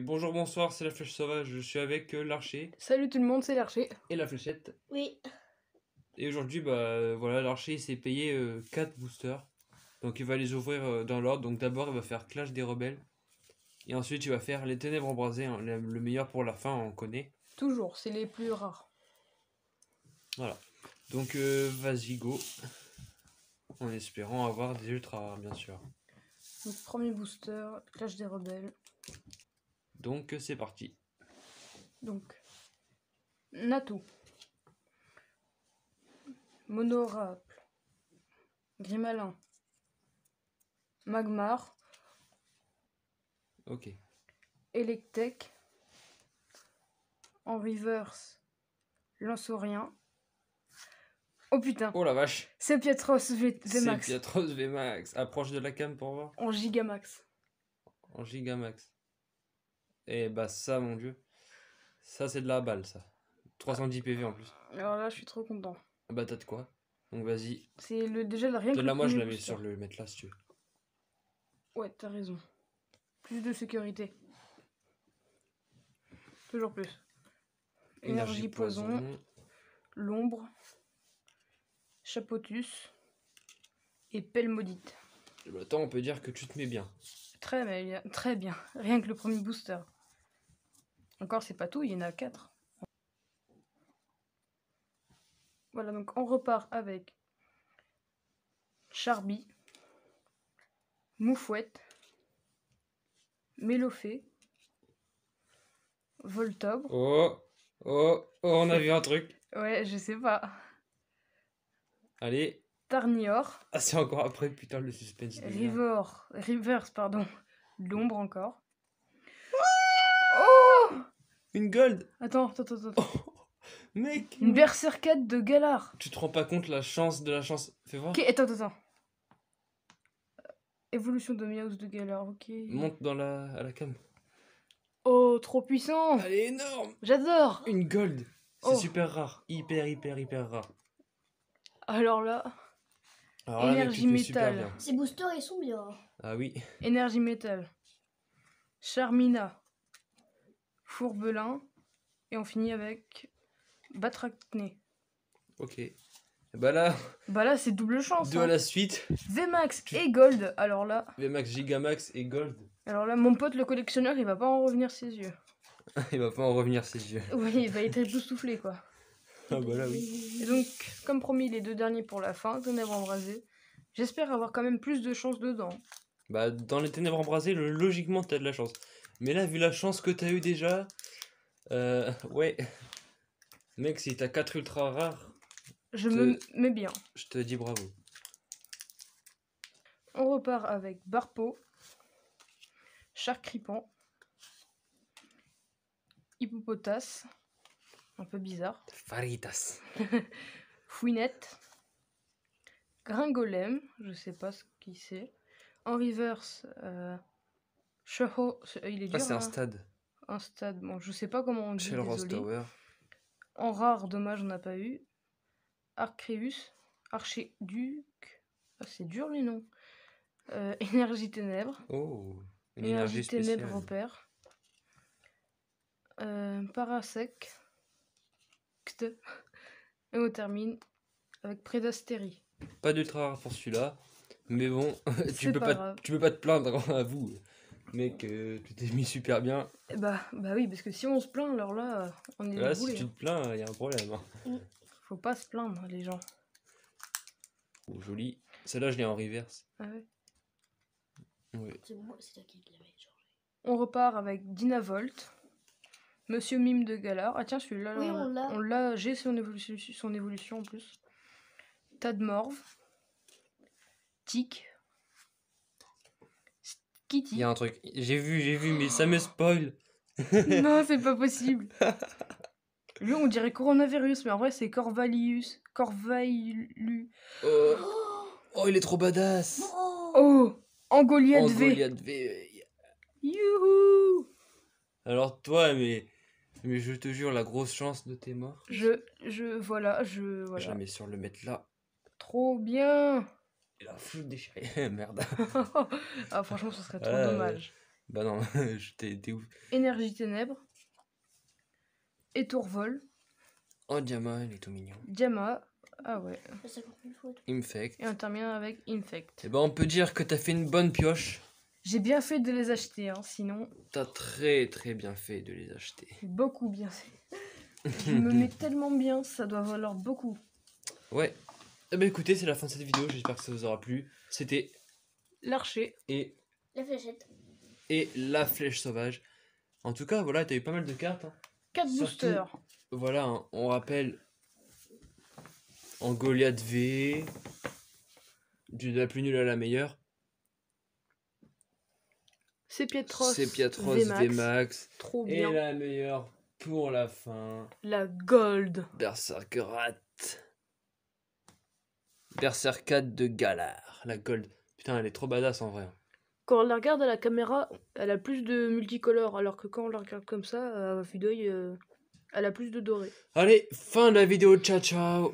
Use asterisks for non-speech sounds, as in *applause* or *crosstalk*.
bonjour, bonsoir, c'est la flèche sauvage. Je suis avec euh, l'archer Salut tout le monde, c'est l'archer. et la fléchette. Oui. Et aujourd'hui, bah voilà, l'archer s'est payé 4 euh, boosters. Donc il va les ouvrir euh, dans l'ordre. Donc d'abord, il va faire Clash des rebelles. Et ensuite, il va faire Les ténèbres embrasées. Hein, le meilleur pour la fin, on connaît. Toujours, c'est les plus rares. Voilà. Donc vas-y, go. En espérant avoir des ultra rares, bien sûr. Donc premier booster, Clash des rebelles. Donc euh, c'est parti. Donc, Nato, Monoraple, Grimalin, Magmar, Ok. Electek, en reverse, Lansaurien. Oh putain, Oh la vache c'est Pietros V- C'est Pietros Vmax. Approche de la cam pour voir. en Gigamax. En Gigamax. Et eh bah ça, mon dieu. Ça, c'est de la balle, ça. 310 PV en plus. Ah, alors là, je suis trop content. Ah bah t'as de quoi Donc vas-y. C'est le déjà le rien que... la moi, je l'avais sur le mettre là, si tu veux. Ouais, t'as raison. Plus de sécurité. Toujours plus. Énergie, poison. L'ombre. Chapotus. Et pelle maudite. Eh attends, bah, on peut dire que tu te mets bien. Très, bien. très bien. Rien que le premier booster. Encore, c'est pas tout, il y en a quatre. Voilà, donc on repart avec Charby, Moufouette, Mélophée, Voltobre. Oh, oh, oh, on a vu un truc. Ouais, je sais pas. Allez. Tarnior. Ah, c'est encore après, putain, le suspense. River Rivers, pardon. L'ombre encore. Une gold Attends, attends, attends. *laughs* mec Une berserkade de Galar Tu te rends pas compte la chance de la chance Fais voir. Ok, attends, attends, euh, Évolution de Miaus de Galar, ok. Monte dans la, à la cam. Oh, trop puissant Elle est énorme J'adore Une gold C'est oh. super rare. Hyper, hyper, hyper rare. Alors là, Alors là, Ces boosters, ils sont bien. Ah oui. énergie métal. Charmina. Fourbelin. Et on finit avec Batracné. Ok. Bah là. Bah là, c'est double chance. Deux à hein. la suite. VMAX et Gold. Alors là. VMAX, Gigamax et Gold. Alors là, mon pote, le collectionneur, il va pas en revenir ses yeux. *laughs* il va pas en revenir ses yeux. *laughs* Oui, il va être soufflé quoi. Ah bah là, oui. Et donc, comme promis, les deux derniers pour la fin, Ténèbres embrasées. J'espère avoir quand même plus de chance dedans. Bah, dans les Ténèbres embrasées, logiquement, t'as de la chance. Mais là, vu la chance que t'as eu déjà, euh, ouais. Mec, si t'as 4 ultra rares. Je me mets bien. Je te dis bravo. On repart avec Barpo, Charcripant, Hippopotas, un peu bizarre. Faritas. *laughs* Fouinette, Gringolem, je sais pas ce qui c'est. En reverse, euh, il est ah, dur. c'est un hein. stade. Un stade, bon, je sais pas comment on dit. Chez le Tower. En rare, dommage, on n'a pas eu. Arcreus, Archiduc. Ah, c'est dur les noms. Euh, *laughs* énergie ténèbres. Oh, une énergie, énergie ténèbres père. Euh, parasec. *laughs* Et on termine avec Prédastérie. Pas d'ultra rare pour celui-là. Mais bon, *laughs* tu peux, tu peux pas te plaindre hein, à vous. Mec, euh, tu t'es mis super bien. Eh bah, bah oui, parce que si on se plaint, alors là, on est Là, si tu te plains, il y a un problème. Faut pas se plaindre, les gens. Oh, joli. Celle-là, je l'ai en reverse. Ah ouais. Oui. C'est c'est toi qui l'avais On repart avec Dina Volt, Monsieur Mime de Galar. Ah tiens, celui-là, on l'a. J'ai son évolution, son évolution en plus. Tad Morve, Tic, il y a un truc. J'ai vu, j'ai vu, mais ça me oh. spoil. *laughs* non, c'est pas possible. *laughs* Lui, on dirait coronavirus, mais en vrai, c'est Corvalius. Corvalu. Euh, oh, il est trop badass. Oh, Angolia de V. Youhou. Alors, toi, mais. Mais je te jure, la grosse chance de tes morts. Je. Je. Voilà, je. Voilà. Jamais sur le mettre là. Trop bien. Il a fou Merde. *laughs* ah, franchement, ce serait trop dommage. Bah non, *laughs* j'étais ouf. Énergie ténèbres. Étourvol. Oh, diamant, il est tout mignon. Diamant. Ah ouais. Infect. Et on termine avec Infect. Et eh ben, on peut dire que t'as fait une bonne pioche. J'ai bien fait de les acheter, hein, sinon. T'as très très bien fait de les acheter. Beaucoup bien fait. *laughs* Je me mets tellement bien, ça doit valoir beaucoup. Ouais, bah écoutez, c'est la fin de cette vidéo, j'espère que ça vous aura plu. C'était l'archer et la fléchette et la flèche sauvage. En tout cas, voilà, t'as eu pas mal de cartes. 4 hein. boosters. Voilà, hein, on rappelle en Goliath V, de la plus nulle à la meilleure. C'est Pietros. C'est Pietros VMAX. max Trop bien. Et la meilleure pour la fin. La Gold. Berserkrat. Berserkade de Galar. La gold. Putain, elle est trop badass en vrai. Quand on la regarde à la caméra, elle a plus de multicolore, alors que quand on la regarde comme ça, euh, à vue d'œil, euh, elle a plus de doré. Allez, fin de la vidéo. Ciao, ciao.